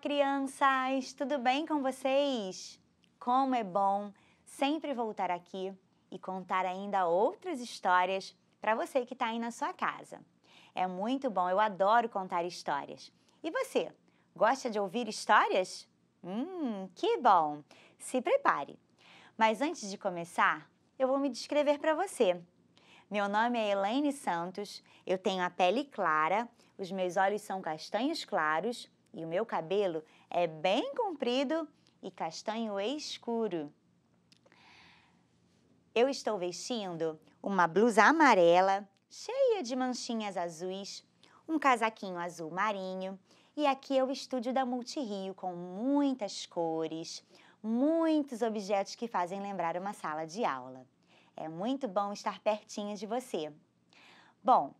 crianças! Tudo bem com vocês? Como é bom sempre voltar aqui e contar ainda outras histórias para você que está aí na sua casa. É muito bom, eu adoro contar histórias. E você, gosta de ouvir histórias? Hum, que bom! Se prepare! Mas antes de começar, eu vou me descrever para você. Meu nome é Helene Santos, eu tenho a pele clara, os meus olhos são castanhos claros e o meu cabelo é bem comprido e castanho escuro. Eu estou vestindo uma blusa amarela, cheia de manchinhas azuis, um casaquinho azul marinho, e aqui é o estúdio da Multirio com muitas cores, muitos objetos que fazem lembrar uma sala de aula. É muito bom estar pertinho de você. Bom,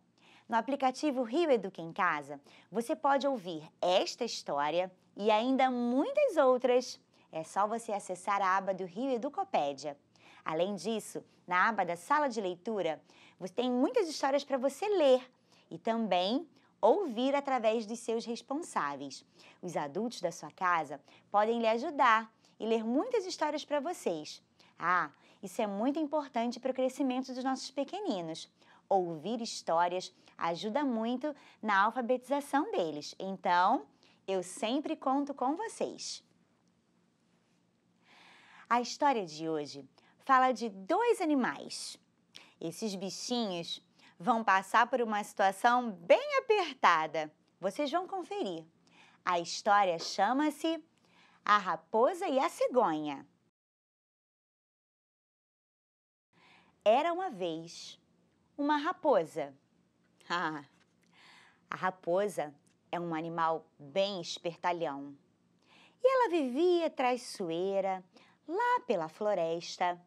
no aplicativo Rio Educa em Casa, você pode ouvir esta história e ainda muitas outras. É só você acessar a aba do Rio Educopédia. Além disso, na aba da sala de leitura, você tem muitas histórias para você ler e também ouvir através dos seus responsáveis. Os adultos da sua casa podem lhe ajudar e ler muitas histórias para vocês. Ah, isso é muito importante para o crescimento dos nossos pequeninos ouvir histórias ajuda muito na alfabetização deles. Então, eu sempre conto com vocês. A história de hoje fala de dois animais. Esses bichinhos vão passar por uma situação bem apertada. Vocês vão conferir. A história chama-se A Raposa e a Cegonha. Era uma vez uma raposa. Ah, a raposa é um animal bem espertalhão. E ela vivia traiçoeira lá pela floresta,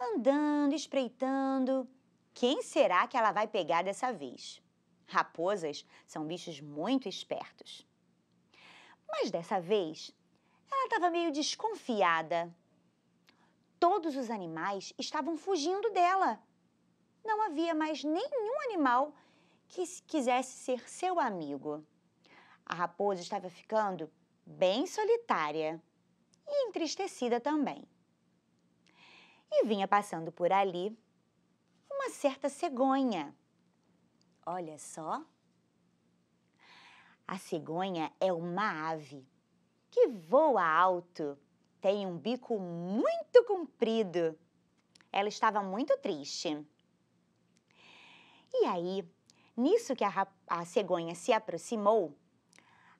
andando, espreitando. Quem será que ela vai pegar dessa vez? Raposas são bichos muito espertos. Mas dessa vez, ela estava meio desconfiada. Todos os animais estavam fugindo dela não havia mais nenhum animal que quisesse ser seu amigo. A raposa estava ficando bem solitária e entristecida também. E vinha passando por ali uma certa cegonha. Olha só. A cegonha é uma ave que voa alto, tem um bico muito comprido. Ela estava muito triste. E aí, nisso que a, a cegonha se aproximou,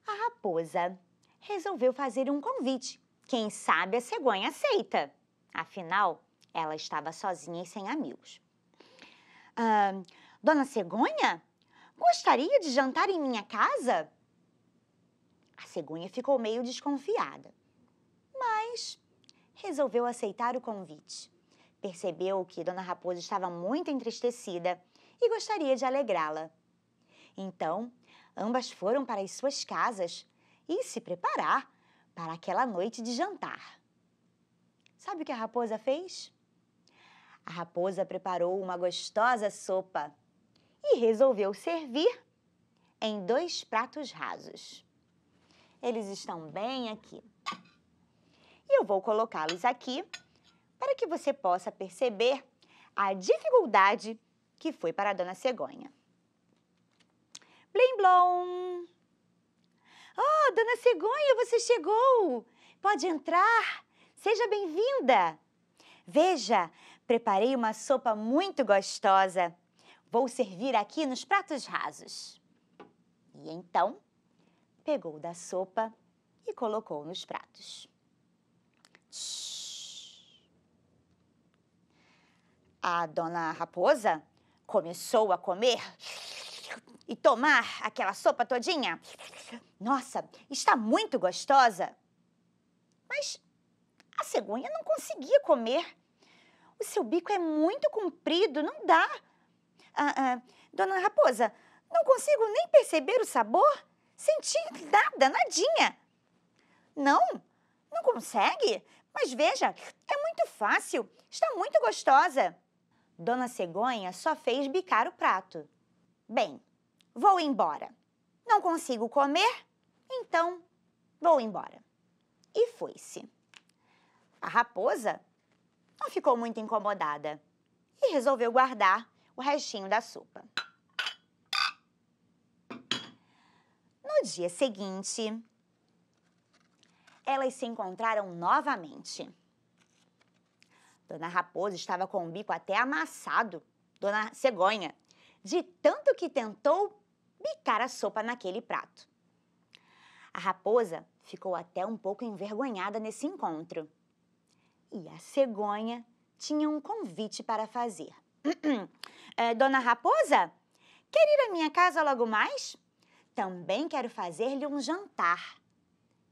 a raposa resolveu fazer um convite. Quem sabe a cegonha aceita. Afinal, ela estava sozinha e sem amigos. Ah, dona Cegonha, gostaria de jantar em minha casa? A cegonha ficou meio desconfiada, mas resolveu aceitar o convite. Percebeu que Dona Raposa estava muito entristecida e gostaria de alegrá-la. Então, ambas foram para as suas casas e se preparar para aquela noite de jantar. Sabe o que a raposa fez? A raposa preparou uma gostosa sopa e resolveu servir em dois pratos rasos. Eles estão bem aqui. E eu vou colocá-los aqui para que você possa perceber a dificuldade que foi para a dona Cegonha. Blim Blom! Oh, dona Cegonha, você chegou! Pode entrar! Seja bem-vinda! Veja, preparei uma sopa muito gostosa. Vou servir aqui nos pratos rasos. E então, pegou da sopa e colocou nos pratos. A dona raposa começou a comer e tomar aquela sopa todinha. Nossa, está muito gostosa. Mas a cegonha não conseguia comer. O seu bico é muito comprido, não dá. Ah, ah, dona Raposa, não consigo nem perceber o sabor, Senti nada, nadinha. Não, não consegue? Mas veja, é muito fácil, está muito gostosa. Dona Cegonha só fez bicar o prato. Bem, vou embora. Não consigo comer? Então, vou embora. E foi-se. A raposa não ficou muito incomodada e resolveu guardar o restinho da sopa. No dia seguinte, elas se encontraram novamente. Dona Raposa estava com o bico até amassado, Dona Cegonha, de tanto que tentou bicar a sopa naquele prato. A raposa ficou até um pouco envergonhada nesse encontro. E a cegonha tinha um convite para fazer. é, Dona Raposa, quer ir à minha casa logo mais? Também quero fazer-lhe um jantar.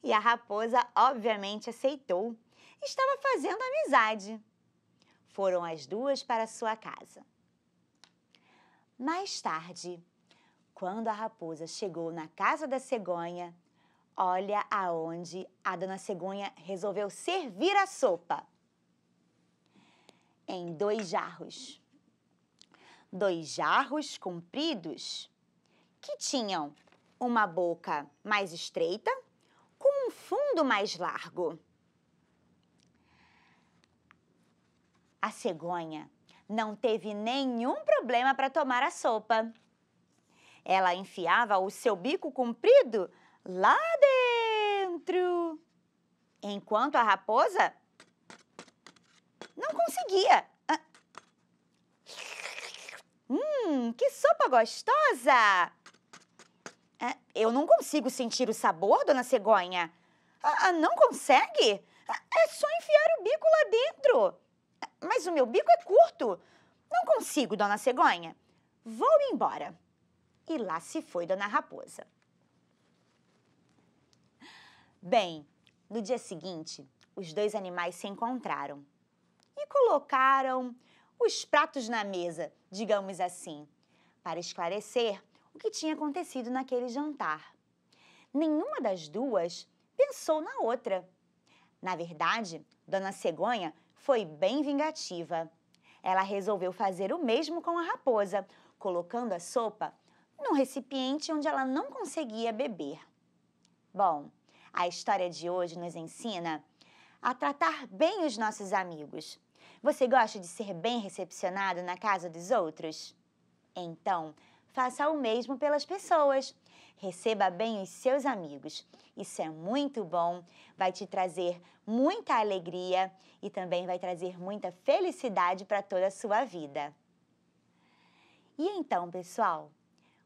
E a raposa, obviamente, aceitou. Estava fazendo amizade. Foram as duas para sua casa. Mais tarde, quando a raposa chegou na casa da cegonha, olha aonde a dona cegonha resolveu servir a sopa. Em dois jarros. Dois jarros compridos que tinham uma boca mais estreita com um fundo mais largo. A cegonha não teve nenhum problema para tomar a sopa. Ela enfiava o seu bico comprido lá dentro, enquanto a raposa não conseguia. Ah. Hum, que sopa gostosa! Ah, eu não consigo sentir o sabor, dona cegonha. Ah, ah não consegue? É só enfiar o bico lá dentro mas o meu bico é curto. Não consigo, dona cegonha. Vou embora. E lá se foi dona raposa. Bem, no dia seguinte, os dois animais se encontraram e colocaram os pratos na mesa, digamos assim, para esclarecer o que tinha acontecido naquele jantar. Nenhuma das duas pensou na outra. Na verdade, Dona Cegonha foi bem vingativa. Ela resolveu fazer o mesmo com a raposa, colocando a sopa num recipiente onde ela não conseguia beber. Bom, a história de hoje nos ensina a tratar bem os nossos amigos. Você gosta de ser bem recepcionado na casa dos outros? Então, faça o mesmo pelas pessoas receba bem os seus amigos. Isso é muito bom, vai te trazer muita alegria e também vai trazer muita felicidade para toda a sua vida. E então, pessoal,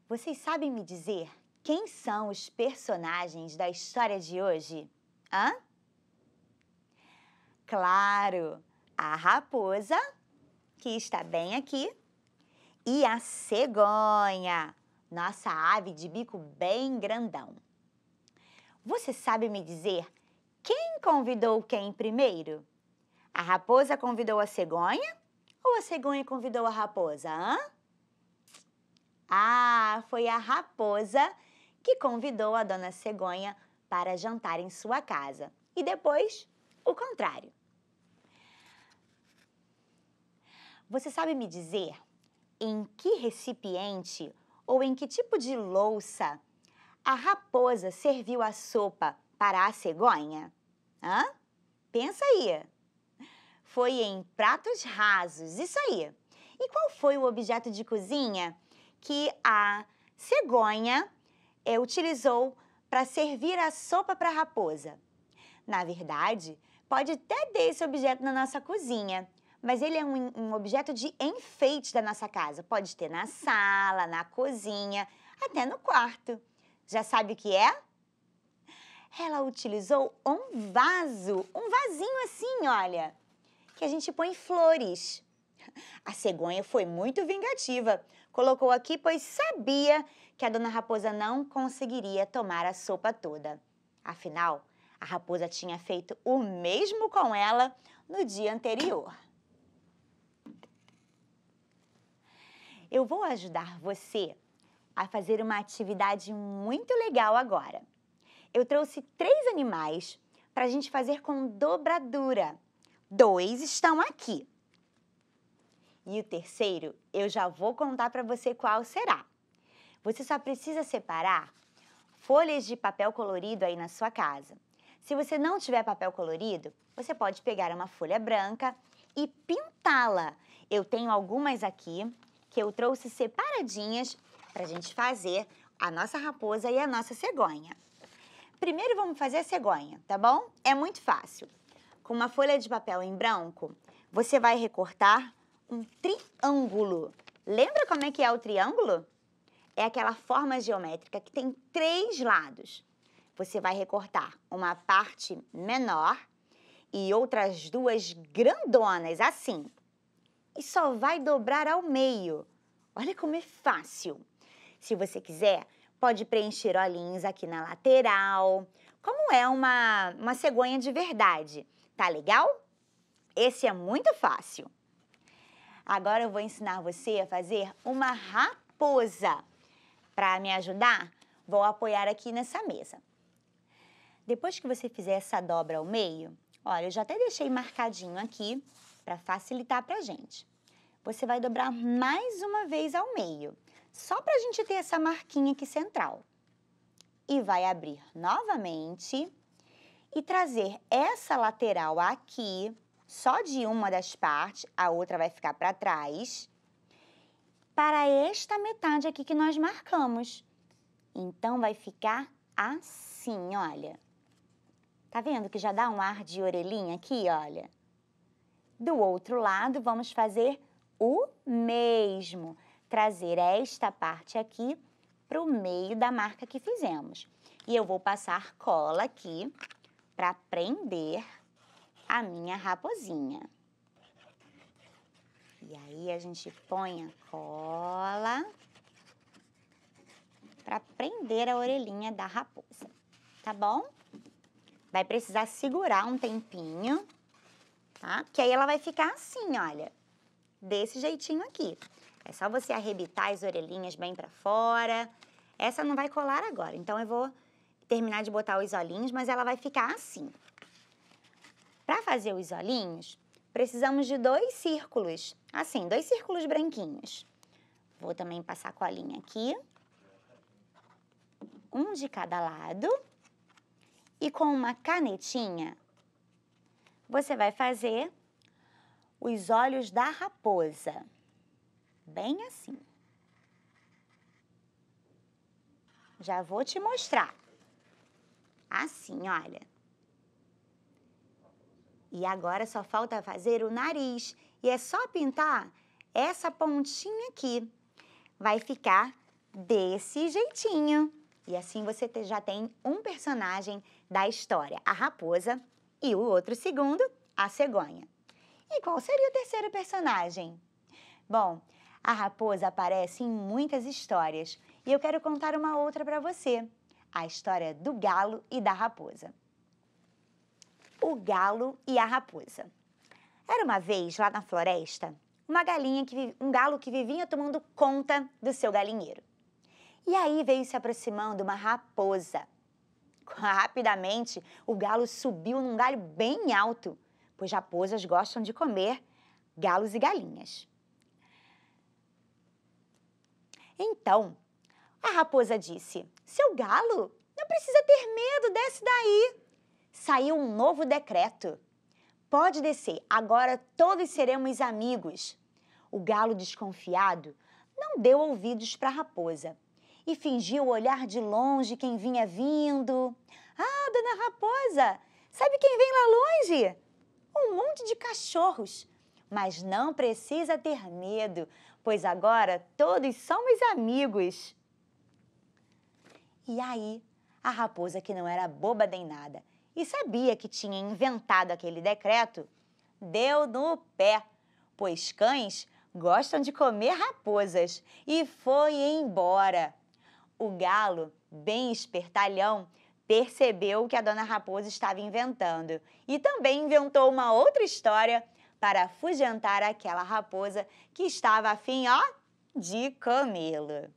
vocês sabem me dizer quem são os personagens da história de hoje? Hã? Claro, a raposa, que está bem aqui, e a cegonha, nossa ave de bico bem grandão. Você sabe me dizer quem convidou quem primeiro? A raposa convidou a cegonha ou a cegonha convidou a raposa? Hã? Ah, foi a raposa que convidou a dona cegonha para jantar em sua casa. E depois, o contrário. Você sabe me dizer em que recipiente ou em que tipo de louça a raposa serviu a sopa para a cegonha? Hã? Pensa aí. Foi em pratos rasos, isso aí. E qual foi o objeto de cozinha que a cegonha é, utilizou para servir a sopa para a raposa? Na verdade, pode até ter esse objeto na nossa cozinha, mas ele é um, um objeto de enfeite da nossa casa. Pode ter na sala, na cozinha, até no quarto. Já sabe o que é? Ela utilizou um vaso, um vasinho assim, olha, que a gente põe flores. A cegonha foi muito vingativa. Colocou aqui, pois sabia que a dona raposa não conseguiria tomar a sopa toda. Afinal, a raposa tinha feito o mesmo com ela no dia anterior. Eu vou ajudar você a fazer uma atividade muito legal agora. Eu trouxe três animais para a gente fazer com dobradura. Dois estão aqui. E o terceiro, eu já vou contar para você qual será. Você só precisa separar folhas de papel colorido aí na sua casa. Se você não tiver papel colorido, você pode pegar uma folha branca e pintá-la. Eu tenho algumas aqui, que eu trouxe separadinhas para a gente fazer a nossa raposa e a nossa cegonha. Primeiro vamos fazer a cegonha, tá bom? É muito fácil. Com uma folha de papel em branco, você vai recortar um triângulo. Lembra como é que é o triângulo? É aquela forma geométrica que tem três lados. Você vai recortar uma parte menor e outras duas grandonas, assim e só vai dobrar ao meio. Olha como é fácil. Se você quiser, pode preencher olhinhos aqui na lateral, como é uma, uma cegonha de verdade. Tá legal? Esse é muito fácil. Agora eu vou ensinar você a fazer uma raposa. Para me ajudar, vou apoiar aqui nessa mesa. Depois que você fizer essa dobra ao meio, olha, eu já até deixei marcadinho aqui para facilitar para a gente. Você vai dobrar mais uma vez ao meio, só para a gente ter essa marquinha aqui central. E vai abrir novamente e trazer essa lateral aqui, só de uma das partes, a outra vai ficar para trás, para esta metade aqui que nós marcamos. Então, vai ficar assim, olha. Tá vendo que já dá um ar de orelhinha aqui, olha? Do outro lado, vamos fazer o mesmo. Trazer esta parte aqui para o meio da marca que fizemos. E eu vou passar cola aqui para prender a minha raposinha. E aí a gente põe a cola para prender a orelhinha da raposa, tá bom? Vai precisar segurar um tempinho tá? Que aí ela vai ficar assim, olha, desse jeitinho aqui. É só você arrebitar as orelhinhas bem para fora. Essa não vai colar agora, então eu vou terminar de botar os olhinhos, mas ela vai ficar assim. Para fazer os olhinhos, precisamos de dois círculos, assim, dois círculos branquinhos. Vou também passar colinha aqui. Um de cada lado. E com uma canetinha, você vai fazer os olhos da raposa, bem assim. Já vou te mostrar. Assim, olha. E agora só falta fazer o nariz. E é só pintar essa pontinha aqui. Vai ficar desse jeitinho. E assim você já tem um personagem da história, a raposa e o outro segundo, a cegonha. E qual seria o terceiro personagem? Bom, a raposa aparece em muitas histórias e eu quero contar uma outra para você: a história do galo e da raposa. O galo e a raposa. Era uma vez lá na floresta uma galinha que um galo que vivia tomando conta do seu galinheiro. E aí veio se aproximando uma raposa Rapidamente, o galo subiu num galho bem alto, pois raposas gostam de comer galos e galinhas. Então, a raposa disse: Seu galo, não precisa ter medo, desce daí. Saiu um novo decreto. Pode descer, agora todos seremos amigos. O galo desconfiado não deu ouvidos para a raposa e fingiu olhar de longe quem vinha vindo. Ah, dona Raposa, sabe quem vem lá longe? Um monte de cachorros. Mas não precisa ter medo, pois agora todos somos amigos. E aí, a raposa, que não era boba nem nada e sabia que tinha inventado aquele decreto, deu no pé, pois cães gostam de comer raposas e foi embora o galo, bem espertalhão, percebeu que a dona Raposa estava inventando e também inventou uma outra história para afugentar aquela raposa que estava afim, ó, de camelo.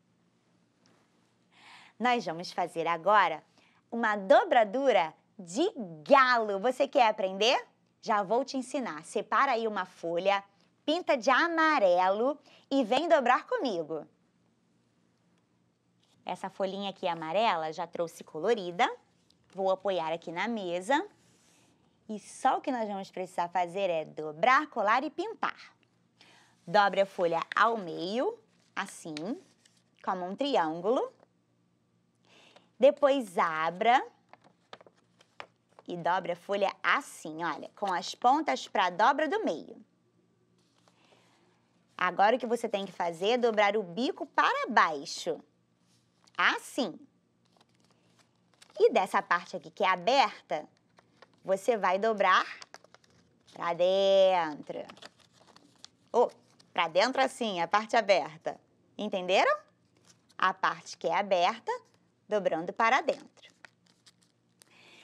Nós vamos fazer agora uma dobradura de galo. Você quer aprender? Já vou te ensinar. Separa aí uma folha, pinta de amarelo e vem dobrar comigo. Essa folhinha aqui amarela já trouxe colorida. Vou apoiar aqui na mesa. E só o que nós vamos precisar fazer é dobrar, colar e pintar. Dobre a folha ao meio, assim, como um triângulo. Depois abra e dobre a folha assim, olha, com as pontas para a dobra do meio. Agora o que você tem que fazer é dobrar o bico para baixo assim. E dessa parte aqui que é aberta, você vai dobrar para dentro. Ou oh, para dentro assim, a parte aberta. Entenderam? A parte que é aberta, dobrando para dentro.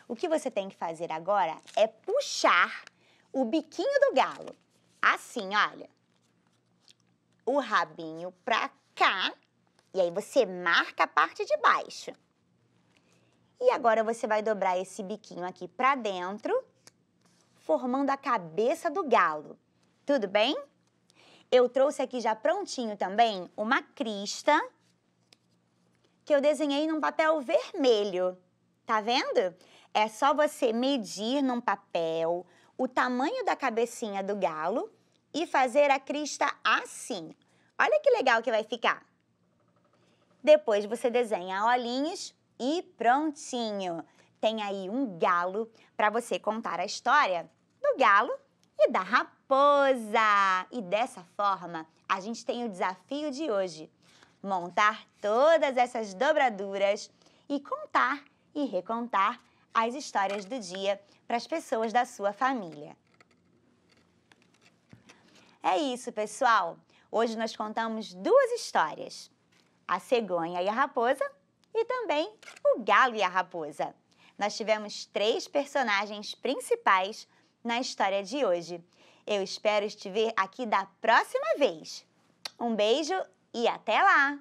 O que você tem que fazer agora é puxar o biquinho do galo. Assim, olha. O rabinho para cá e aí você marca a parte de baixo. E agora você vai dobrar esse biquinho aqui para dentro, formando a cabeça do galo. Tudo bem? Eu trouxe aqui já prontinho também uma crista que eu desenhei num papel vermelho. Tá vendo? É só você medir num papel o tamanho da cabecinha do galo e fazer a crista assim. Olha que legal que vai ficar! Depois você desenha olhinhos e prontinho. Tem aí um galo para você contar a história do galo e da raposa. E dessa forma, a gente tem o desafio de hoje: montar todas essas dobraduras e contar e recontar as histórias do dia para as pessoas da sua família. É isso, pessoal! Hoje nós contamos duas histórias a cegonha e a raposa e também o galo e a raposa. Nós tivemos três personagens principais na história de hoje. Eu espero te ver aqui da próxima vez. Um beijo e até lá!